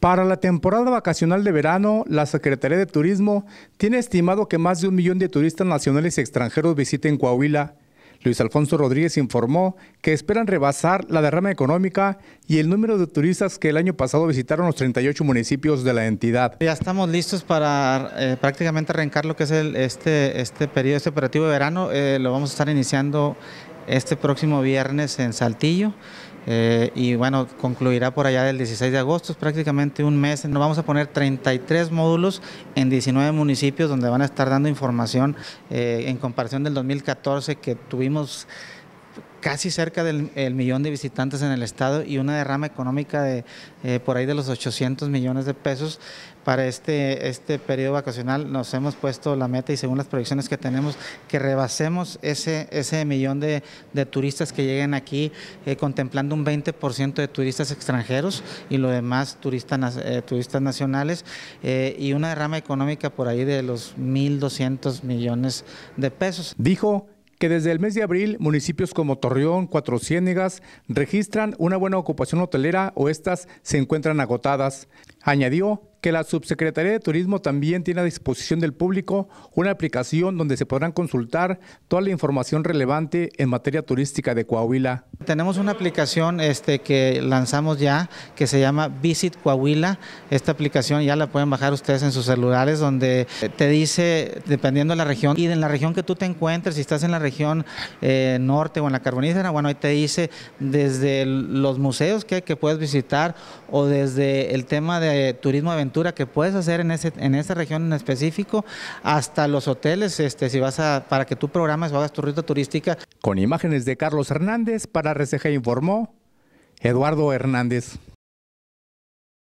Para la temporada vacacional de verano, la Secretaría de Turismo tiene estimado que más de un millón de turistas nacionales y extranjeros visiten Coahuila. Luis Alfonso Rodríguez informó que esperan rebasar la derrama económica y el número de turistas que el año pasado visitaron los 38 municipios de la entidad. Ya estamos listos para eh, prácticamente arrancar lo que es este, este periodo, este operativo de verano. Eh, lo vamos a estar iniciando este próximo viernes en Saltillo eh, y bueno, concluirá por allá del 16 de agosto, es prácticamente un mes. Nos vamos a poner 33 módulos en 19 municipios donde van a estar dando información eh, en comparación del 2014 que tuvimos casi cerca del millón de visitantes en el estado y una derrama económica de eh, por ahí de los 800 millones de pesos para este, este periodo vacacional. Nos hemos puesto la meta y según las proyecciones que tenemos, que rebasemos ese, ese millón de, turistas que lleguen aquí, eh, contemplando un 20% de turistas extranjeros y lo demás turistas, eh, turistas nacionales y una derrama económica por ahí de los 1.200 millones de pesos. Dijo que desde el mes de abril municipios como Torreón, Cuatro Ciénegas registran una buena ocupación hotelera o estas se encuentran agotadas. Añadió que la Subsecretaría de Turismo también tiene a disposición del público una aplicación donde se podrán consultar toda la información relevante en materia turística de Coahuila tenemos una aplicación este, que lanzamos ya que se llama Visit Coahuila. Esta aplicación ya la pueden bajar ustedes en sus celulares donde te dice, dependiendo de la región y en la región que tú te encuentres, si estás en la región eh, norte o en la carbonífera, bueno, ahí te dice desde los museos que, puedes visitar o desde el tema de turismo aventura que puedes hacer en, ese, en esa región en específico hasta los hoteles, este, si vas a, para que tú programes o hagas tu ruta turística. Con imágenes de Carlos Hernández para RCG informó Eduardo Hernández.